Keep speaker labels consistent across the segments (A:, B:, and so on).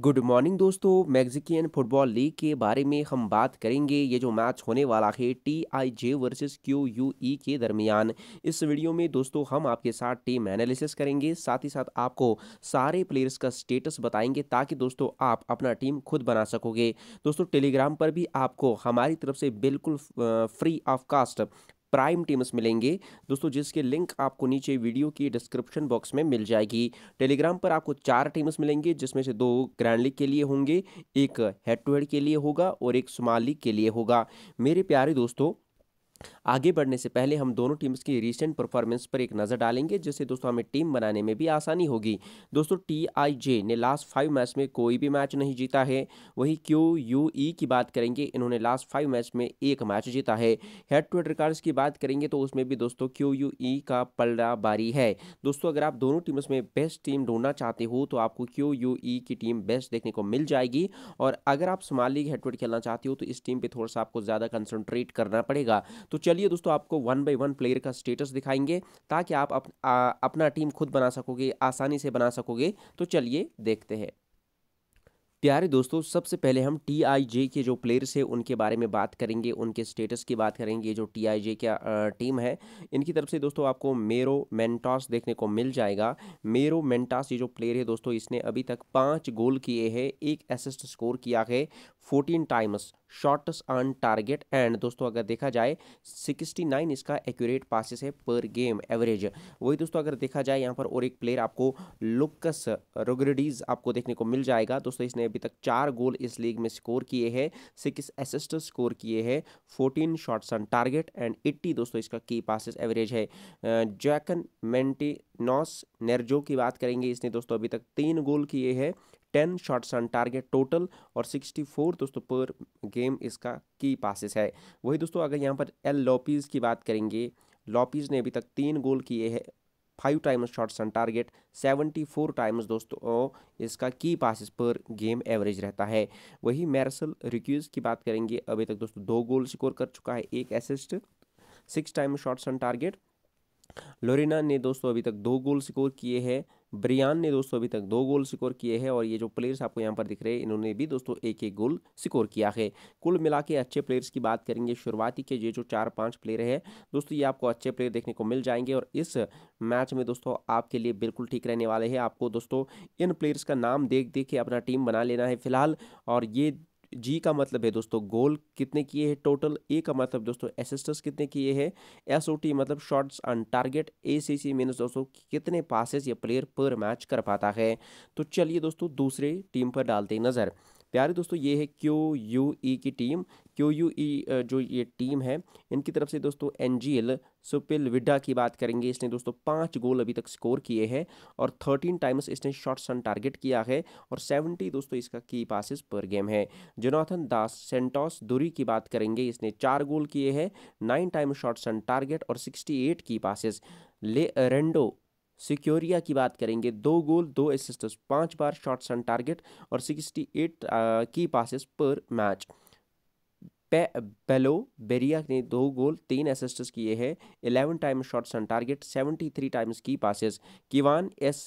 A: good morning दोस्तों Mexican football league के बारे में हम बात करेंगे ये जो मैच होने वाला है T I J versus Q U E के दरमियान इस वीडियो में दोस्तों हम आपके साथ टीम एनालिसिस करेंगे साथ ही साथ आपको सारे प्लेयर्स का स्टेटस बताएंगे ताकि दोस्तों आप अपना टीम खुद बना सकोगे दोस्तों टेलीग्राम पर भी आपको हमारी तरफ से बिल्कुल free of cost prime teams मिलेंगे दोस्तों जिसके लिंक आपको नीचे वीडियो की डिस्क्रिप्शन बॉक्स में मिल जाएगी टेलीग्राम पर आपको चार टीम्स मिलेंगे जिसमें से दो ग्रैंड लीग के लिए होंगे एक हेड टू हेड के लिए होगा और एक सुमाल लीग के लिए होगा मेरे प्यारे दोस्तों आगे बढ़ने से पहले हम दोनों टीम्स की रिसेंट परफॉर्मेंस पर एक नज़र डालेंगे जिससे दोस्तों हमें टीम बनाने में भी आसानी होगी दोस्तों टी आई जे ने लास्ट फाइव मैच में कोई भी मैच नहीं जीता है वहीं क्यू यू ई की बात करेंगे इन्होंने लास्ट फाइव मैच में एक मैच जीता है हेड टू हेड रिकॉर्ड्स की बात करेंगे तो उसमें भी दोस्तों क्यू यू ई का पलड़ा बारी है दोस्तों अगर आप दोनों टीम्स में बेस्ट टीम ढूंढना चाहते हो तो आपको क्यू यू ई की टीम बेस्ट देखने को मिल जाएगी और अगर आप small league head to head खेलना चाहते हो तो इस टीम पर थोड़ा सा आपको ज़्यादा कंसनट्रेट करना पड़ेगा तो चलिए दोस्तों आपको वन बाई वन प्लेयर का स्टेटस दिखाएंगे ताकि आप अप, आ, अपना टीम खुद बना सकोगे आसानी से बना सकोगे तो चलिए देखते हैं प्यारे दोस्तों सबसे पहले हम टी आई जे के जो प्लेयर्स हैं उनके बारे में बात करेंगे उनके स्टेटस की बात करेंगे जो टी आई जे का टीम है इनकी तरफ से दोस्तों आपको मेरो मेंटास देखने को मिल जाएगा मेरो मेंटास ये जो प्लेयर है दोस्तों इसने अभी तक पाँच गोल किए हैं एक असिस्ट स्कोर किया है fourteen times shorts on target and दोस्तों अगर देखा जाए 69 इसका एक्यूरेट पासिस है पर गेम एवरेज वही दोस्तों अगर देखा जाए यहाँ पर और एक प्लेयर आपको लुकस रोग्रेडीज आपको देखने को मिल जाएगा दोस्तों इसने अभी तक चार गोल इस लीग में स्कोर किए हैं सिक्स एसिस्ट स्कोर किए हैं fourteen shots on target and eighty दोस्तों इसका की पासिस एवरेज है जैकन मेंटी नॉस नेरजो की बात करेंगे इसने दोस्तों अभी तक तीन गोल किए हैं ten shots on target total और सिक्सटी फोर दोस्तों पर गेम इसका की पासिस है वही दोस्तों अगर यहाँ पर एल लॉपीज़ की बात करेंगे लॉपीज़ ने अभी तक तीन गोल किए हैं five times shots on target seventy four times दोस्तों इसका की पासिस पर गेम एवरेज रहता है वही मैरसल रिक्यूज की बात करेंगे अभी तक दोस्तों दो गोल स्कोर कर चुका है एक assist six time shots on target लोरिना ने दोस्तों अभी तक दो गोल स्कोर किए हैं ब्रियान ने दोस्तों अभी तक दो गोल स्कोर किए हैं और ये जो प्लेयर्स आपको यहाँ पर दिख रहे हैं इन्होंने भी दोस्तों एक एक गोल स्कोर किया है कुल मिला के अच्छे प्लेयर्स की बात करेंगे शुरुआती के ये जो चार पाँच प्लेयर हैं दोस्तों ये आपको अच्छे प्लेयर देखने को मिल जाएंगे और इस मैच में दोस्तों आपके लिए बिल्कुल ठीक रहने वाले हैं आपको दोस्तों इन प्लेयर्स का नाम देख देख के अपना टीम बना लेना है फिलहाल और ये जी का मतलब है दोस्तों गोल कितने किए हैं टोटल ए का मतलब दोस्तों असिस्टेंस कितने किए हैं एस ओ टी मतलब shots on target A C C means दोस्तों कितने पासेस ये प्लेयर पर मैच कर पाता है तो चलिए दोस्तों दूसरे टीम पर डालते नज़र प्यारे दोस्तों ये है क्यू यू ई की टीम क्यू यू ई जो ये टीम है इनकी तरफ से दोस्तों एनजीएल सुपिल विड्डा की बात करेंगे इसने दोस्तों पाँच गोल अभी तक स्कोर किए हैं और थर्टीन टाइम्स इसने शॉट्स ऑन टारगेट किया है और सेवेंटी दोस्तों इसका की पासिस पर गेम है जोनाथन दास सेंटोस दूरी की बात करेंगे इसने चार गोल किए हैं nine times shorts on target और सिक्सटी एट की पासिस ले रेंडो सिक्योरिया की बात करेंगे दो गोल दो असिस्ट पाँच बार शॉट्स ऑन टारगेट और सिक्सटी एट की पासिस पर मैच पे बेलो बेरिया ने दो गोल तीन असिस्ट किए हैं eleven time shots on target seventy three times की पासिस किवान एस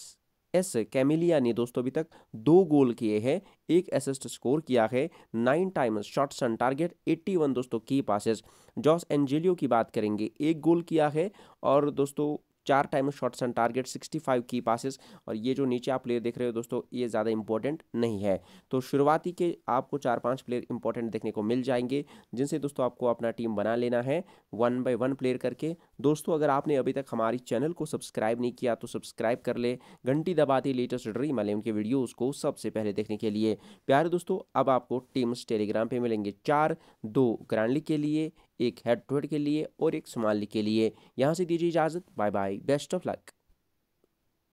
A: एस कैमिलिया ने दोस्तों अभी तक दो गोल किए हैं एक असिस्ट स्कोर किया है nine times shots on target eighty one दोस्तों की पासिस जॉस एंजेलियो की बात करेंगे एक गोल किया है और दोस्तों चार टाइम शॉट्स एंड टारगेट 65 की पासिस और ये जो नीचे आप प्लेयर देख रहे हो दोस्तों ये ज़्यादा इंपॉर्टेंट नहीं है तो शुरुआती के आपको चार पाँच प्लेयर इंपॉर्टेंट देखने को मिल जाएंगे जिनसे दोस्तों आपको अपना टीम बना लेना है वन बाई वन प्लेयर करके दोस्तों अगर आपने अभी तक हमारी चैनल को सब्सक्राइब नहीं किया तो सब्सक्राइब कर ले घंटी दबाती लेटेस्ट ड्रीम अलेम के वीडियोस को सबसे पहले देखने के लिए प्यारे दोस्तों अब आपको टीम्स टेलीग्राम पे मिलेंगे चार दो ग्रांडली के लिए एक हेड टू हेड के लिए और एक सोमाली के लिए यहाँ से दीजिए इजाज़त bye bye best of luck